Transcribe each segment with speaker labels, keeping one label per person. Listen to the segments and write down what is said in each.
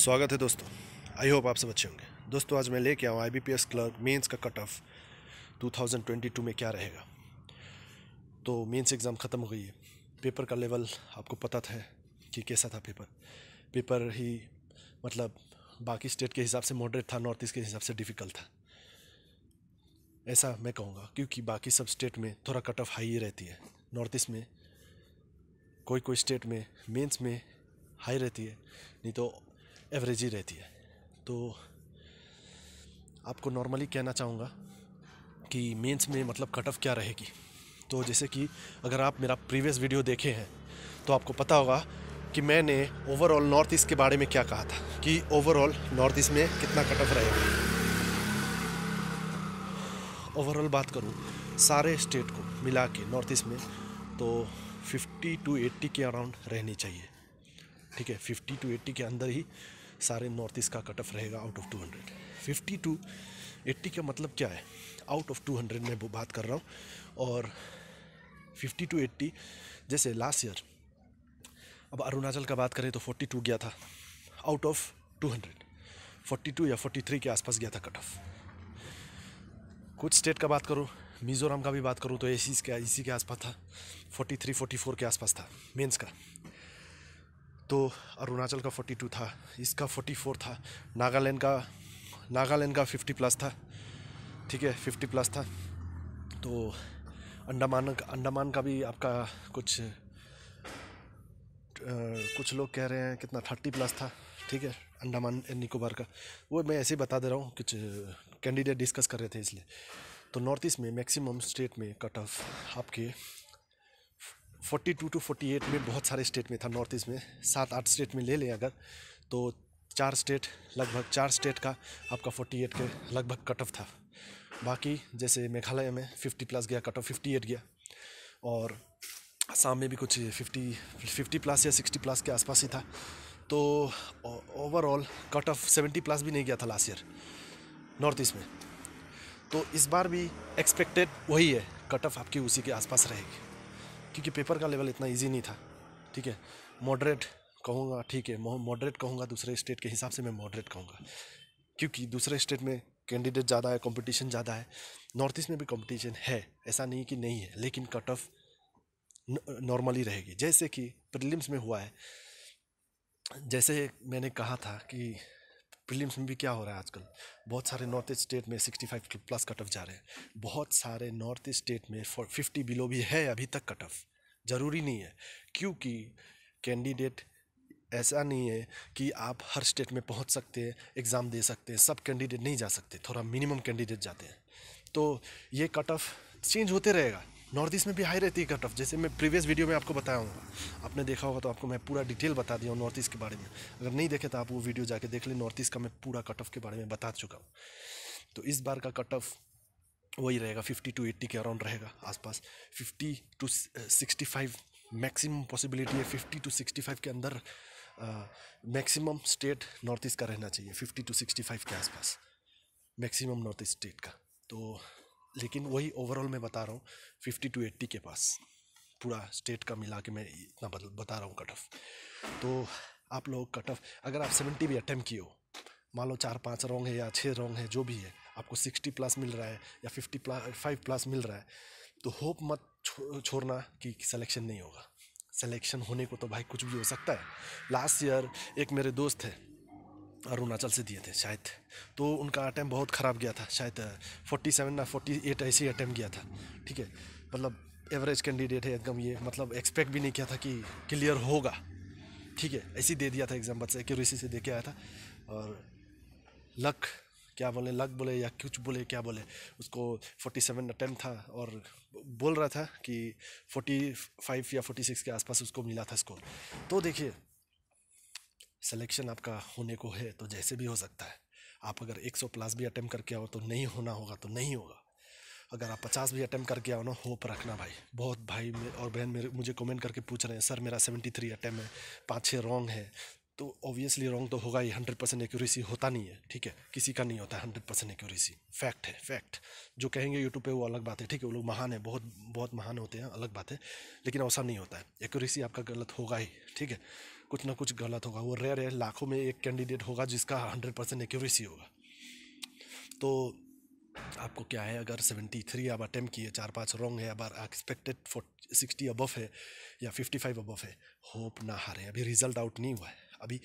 Speaker 1: स्वागत है दोस्तों आई होप आप सब अच्छे होंगे दोस्तों आज मैं लेके आऊँ I B P S clerk mains का कट ऑफ 2022 में क्या रहेगा तो मेंस एग्ज़ाम ख़त्म हो गई है पेपर का लेवल आपको पता था कि कैसा था पेपर पेपर ही मतलब बाकी स्टेट के हिसाब से मॉडरेट था नॉर्थ ईस्ट के हिसाब से डिफ़िकल्ट था ऐसा मैं कहूँगा क्योंकि बाकी सब स्टेट में थोड़ा कट ऑफ हाई ही रहती है नॉर्थ ईस्ट में कोई कोई स्टेट में मेंस में हाई रहती है नहीं तो एवरेज ही रहती है तो आपको नॉर्मली कहना चाहूँगा कि मेंस में मतलब कट ऑफ क्या रहेगी तो जैसे कि अगर आप मेरा प्रीवियस वीडियो देखे हैं तो आपको पता होगा कि मैंने ओवरऑल नॉर्थ ईस्ट के बारे में क्या कहा था कि ओवरऑल नॉर्थ ईस्ट में कितना कट ऑफ रहेगा ओवरऑल बात करूँ सारे स्टेट को मिला के नॉर्थ ईस्ट में तो 50 टू 80 के अराउंड रहनी चाहिए ठीक है 50 टू 80 के अंदर ही सारे नॉर्थ ईस्ट का कट ऑफ रहेगा out of two hundred fifty to eighty का मतलब क्या है आउट ऑफ टू हंड्रेड में बात कर रहा हूँ और फिफ्टी टू एट्टी जैसे लास्ट ईयर अब अरुणाचल का बात करें तो फोर्टी टू गया था out of two hundred forty two या फोर्टी थ्री के आसपास गया था कट ऑफ कुछ स्टेट का बात करूँ मिज़ोरम का भी बात करूँ तो इसी के इसी के आसपास था फोर्टी थ्री फोर्टी फोर के आसपास था मेंस का तो अरुणाचल का 42 था इसका 44 था नागालैंड का नागालैंड का 50 प्लस था ठीक है 50 प्लस था तो अंडमान अंडमान का भी आपका कुछ आ, कुछ लोग कह रहे हैं कितना थर्टी प्लस था ठीक है अंडमान एंड निकोबार का वो मैं ऐसे ही बता दे रहा हूँ कुछ कैंडिडेट डिस्कस कर रहे थे इसलिए तो नॉर्थ ईस्ट में मैक्सिमम स्टेट में कट ऑफ आपके 42 टू टू फोर्टी एट में बहुत सारे स्टेट में था नॉर्थ ईस्ट में सात आठ स्टेट में ले लें अगर तो चार स्टेट लगभग चार स्टेट का आपका 48 के लगभग कट ऑफ था बाकी जैसे मेघालय में 50 प्लस गया कट ऑफ 58 गया और आसाम में भी कुछ 50 50 प्लस या 60 प्लस के आसपास ही था तो ओवरऑल कट ऑफ 70 प्लस भी नहीं गया था लास्ट ईयर नॉर्थ ईस्ट में तो इस बार भी एक्सपेक्टेड वही है कट ऑफ आपकी उसी के आसपास रहेगी क्योंकि पेपर का लेवल इतना ईजी नहीं था ठीक है मॉडरेट कहूँगा ठीक है मॉडरेट कहूँगा दूसरे स्टेट के हिसाब से मैं मॉडरेट कहूँगा क्योंकि दूसरे स्टेट में कैंडिडेट ज़्यादा है कंपटीशन ज़्यादा है नॉर्थ ईस्ट में भी कंपटीशन है ऐसा नहीं कि नहीं है लेकिन कट ऑफ नॉर्मली रहेगी जैसे कि प्रीलिम्स में हुआ है जैसे मैंने कहा था कि प्रीलिम्स में भी क्या हो रहा है आजकल बहुत सारे नॉर्थ ईस्ट स्टेट में sixty five plus cut off जा रहे हैं बहुत सारे नॉर्थ ईस्ट स्टेट में फिफ्टी बिलो भी है अभी तक कट ऑफ ज़रूरी नहीं है क्योंकि कैंडिडेट ऐसा नहीं है कि आप हर स्टेट में पहुंच सकते हैं एग्ज़ाम दे सकते हैं सब कैंडिडेट नहीं जा सकते थोड़ा मिनिमम कैंडिडेट जाते हैं तो ये कट ऑफ चेंज होते रहेगा नॉर्थ ईस्ट में भी हाई रहती है कट ऑफ जैसे मैं प्रीवियस वीडियो में आपको बताया हूँ आपने देखा होगा तो आपको मैं पूरा डिटेल बता दिया हूँ नॉर्थ ईस्ट के बारे में अगर नहीं देखे तो आप वो वीडियो जाके देख लें नॉर्थ ईस्ट का मैं पूरा कट ऑफ के बारे में बता चुका हूँ तो इस बार का कट ऑफ वही रहेगा फिफ्टी टू एट्टी के अराउंड रहेगा आसपास fifty to sixty five maximum possibility है फिफ्टी टू सिक्सटी फाइव के अंदर मैक्सिमम स्टेट नॉर्थ ईस्ट का रहना चाहिए फिफ्टी टू सिक्सटी फाइव के आसपास मैक्सिमम नॉर्थ ईस्ट स्टेट का तो लेकिन वही ओवरऑल मैं बता रहा हूँ फिफ्टी टू एट्टी के पास पूरा स्टेट का मिला के मैं इतना बता रहा हूँ कट ऑफ तो आप लोग कट ऑफ अगर आप सेवेंटी भी अटैम्प किए हो मान लो चार पाँच रॉन्ग है या छः रॉन्ग है जो भी है आपको सिक्सटी प्लस मिल रहा है या फिफ्टी प्लस फाइव प्लस मिल रहा है तो होप मत छो, छोड़ना कि सिलेक्शन नहीं होगा सिलेक्शन होने को तो भाई कुछ भी हो सकता है लास्ट ईयर एक मेरे दोस्त है अरुणाचल से दिए थे शायद तो उनका अटैम्प बहुत ख़राब गया था शायद फोर्टी सेवन ना फोर्टी एट ऐसे ही अटैम्प गया था ठीक है मतलब एवरेज कैंडिडेट है एकदम ये मतलब एक्सपेक्ट भी नहीं किया था कि क्लियर होगा ठीक है ऐसे ही दे दिया था एग्ज़ाम बच्चा एक्यूरेसी से दे के आया था और लक क्या बोले लक बोले या कुछ बोले क्या बोले उसको फोर्टी सेवन अटैम्प था और बोल रहा था कि फोर्टी फाइव या फोर्टी सिक्स के आसपास उसको मिला था स्कोर तो देखिए सिलेक्शन आपका होने को है तो जैसे भी हो सकता है आप अगर 100 प्लस भी अटैम्प्ट करके आओ तो नहीं होना होगा तो नहीं होगा अगर आप 50 भी अटैम्प्ट करके आओ ना होप रखना भाई बहुत भाई और बहन मेरे मुझे कमेंट करके पूछ रहे हैं सर मेरा 73 अटैम्प है पाँच छः रॉन्ग है तो ऑब्वियसली रॉन्ग तो होगा ही हंड्रेड परसेंट एक्यूरेसी होता नहीं है ठीक है किसी का नहीं होता है हंड्रेड परसेंट एक्यूरेसी फैक्ट है फैक्ट जो कहेंगे यूट्यूब पे वो अलग बात है ठीक है वो लोग महान है बहुत बहुत महान होते हैं अलग बात है लेकिन ऐसा नहीं होता है एक्यूरेसी आपका गलत होगा ही ठीक है कुछ ना कुछ गलत होगा वो रेयर है लाखों में एक कैंडिडेट होगा जिसका हंड्रेड परसेंट एक्यूरेसी होगा तो आपको क्या है अगर सेवेंटी थ्री आप अटैम्प किए चार पाँच रॉन्ग है अब एक्सपेक्टेड फोर सिक्सटी अबव है या फिफ्टी फाइव अबव है होप ना हारे अभी रिजल्ट आउट नहीं हुआ है अभी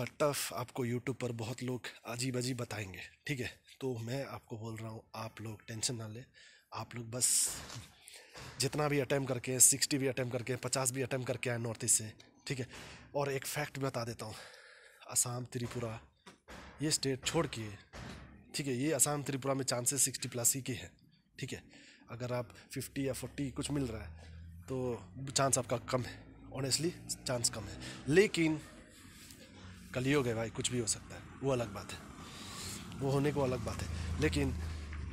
Speaker 1: कट ऑफ आपको यूट्यूब पर बहुत लोग अजीब अजीब बताएंगे ठीक है तो मैं आपको बोल रहा हूँ आप लोग टेंशन ना लें आप लोग बस जितना भी अटैम्प करके हैं सिक्सटी भी अटैम्प करके हैं पचास भी अटैम्प करके आए नॉर्थ ईस्ट से ठीक है और एक फैक्ट भी बता देता हूँ असम त्रिपुरा ये स्टेट छोड़ के ठीक है ये असम त्रिपुरा में चांसेस सिक्सटी प्लस ही के हैं ठीक है अगर आप फिफ्टी या फोर्टी कुछ मिल रहा है तो चांस आपका कम है ऑनेस्टली चांस कम है लेकिन कलियोग है भाई कुछ भी हो सकता है वो अलग बात है वो होने को अलग बात है लेकिन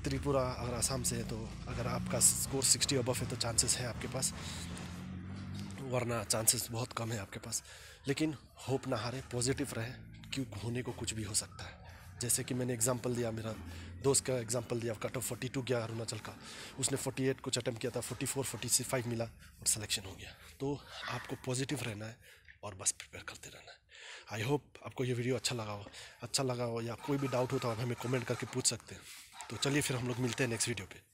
Speaker 1: त्रिपुरा अगर आसाम से है तो अगर आपका स्कोर सिक्सटी अबव है तो चांसेस है आपके पास वरना चांसेस बहुत कम है आपके पास लेकिन होप ना हारे पॉजिटिव रहे क्यों होने को कुछ भी हो सकता है जैसे कि मैंने एग्जांपल दिया मेरा दोस्त का एग्जांपल दिया कट ऑफ फोर्टी टू गया अरुणाचल का उसने फोर्टी एट कुछ अटैम्प किया था forty four forty six five मिला और सिलेक्शन हो गया तो आपको पॉजिटिव रहना है और बस प्रिपेयर करते रहना है आई होप आपको ये वीडियो अच्छा लगा हो अच्छा लगा हो या कोई भी डाउट हो तो आप हमें कमेंट करके पूछ सकते हैं तो चलिए फिर हम लोग मिलते हैं नेक्स्ट वीडियो पे